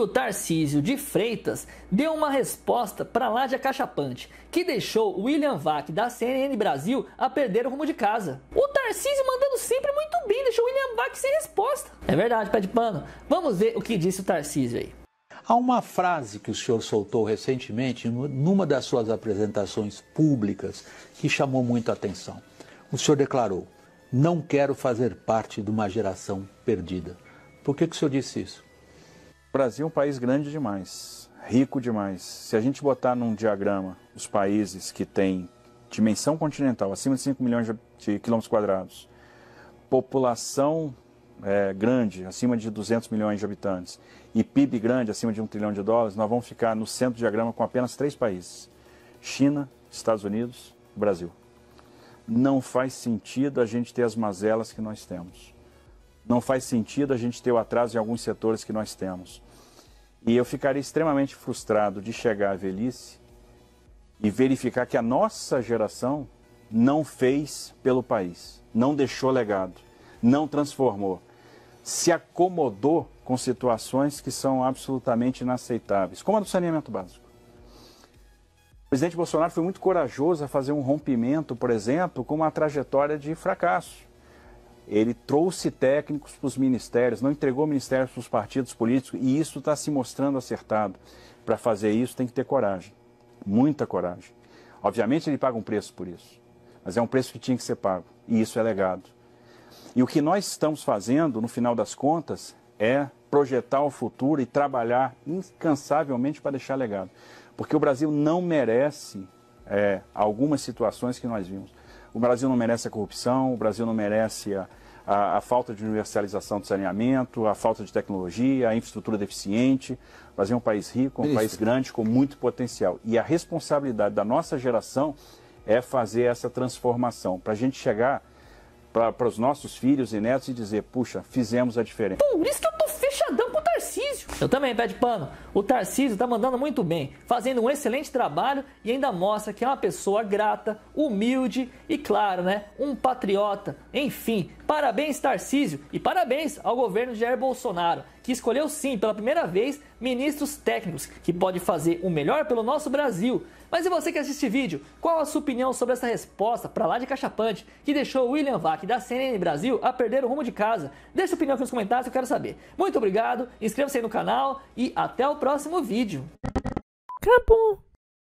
O Tarcísio de Freitas deu uma resposta para lá de acachapante, que deixou William Vac da CNN Brasil a perder o rumo de casa. O Tarcísio mandando sempre muito bem, deixou William Vac sem resposta. É verdade, pé de pano. Vamos ver o que disse o Tarcísio aí. Há uma frase que o senhor soltou recentemente numa das suas apresentações públicas que chamou muito a atenção. O senhor declarou: Não quero fazer parte de uma geração perdida. Por que, que o senhor disse isso? O Brasil é um país grande demais, rico demais. Se a gente botar num diagrama os países que têm dimensão continental, acima de 5 milhões de quilômetros quadrados, população é, grande, acima de 200 milhões de habitantes, e PIB grande, acima de um trilhão de dólares, nós vamos ficar no centro do diagrama com apenas três países: China, Estados Unidos e Brasil. Não faz sentido a gente ter as mazelas que nós temos não faz sentido a gente ter o atraso em alguns setores que nós temos. E eu ficaria extremamente frustrado de chegar à velhice e verificar que a nossa geração não fez pelo país, não deixou legado, não transformou, se acomodou com situações que são absolutamente inaceitáveis, como a do saneamento básico. O presidente Bolsonaro foi muito corajoso a fazer um rompimento, por exemplo, com uma trajetória de fracasso ele trouxe técnicos para os ministérios, não entregou ministérios para os partidos políticos, e isso está se mostrando acertado. Para fazer isso tem que ter coragem, muita coragem. Obviamente ele paga um preço por isso, mas é um preço que tinha que ser pago, e isso é legado. E o que nós estamos fazendo, no final das contas, é projetar o futuro e trabalhar incansavelmente para deixar legado. Porque o Brasil não merece é, algumas situações que nós vimos. O Brasil não merece a corrupção, o Brasil não merece a, a, a falta de universalização do saneamento, a falta de tecnologia, a infraestrutura deficiente. O Brasil é um país rico, é um Isso. país grande, com muito potencial. E a responsabilidade da nossa geração é fazer essa transformação, para a gente chegar para os nossos filhos e netos e dizer, puxa, fizemos a diferença. Por isso que eu tô fechadão com eu também, pé de pano. O Tarcísio está mandando muito bem, fazendo um excelente trabalho e ainda mostra que é uma pessoa grata, humilde e, claro, né, um patriota. Enfim, parabéns, Tarcísio, e parabéns ao governo de Jair Bolsonaro que escolheu sim, pela primeira vez, ministros técnicos que pode fazer o melhor pelo nosso Brasil. Mas e você que assiste vídeo, qual a sua opinião sobre essa resposta para lá de cachapante que deixou William Vac da CNN Brasil a perder o rumo de casa? Deixa sua opinião aqui nos comentários, eu quero saber. Muito obrigado, inscreva-se aí no canal e até o próximo vídeo. Acabou.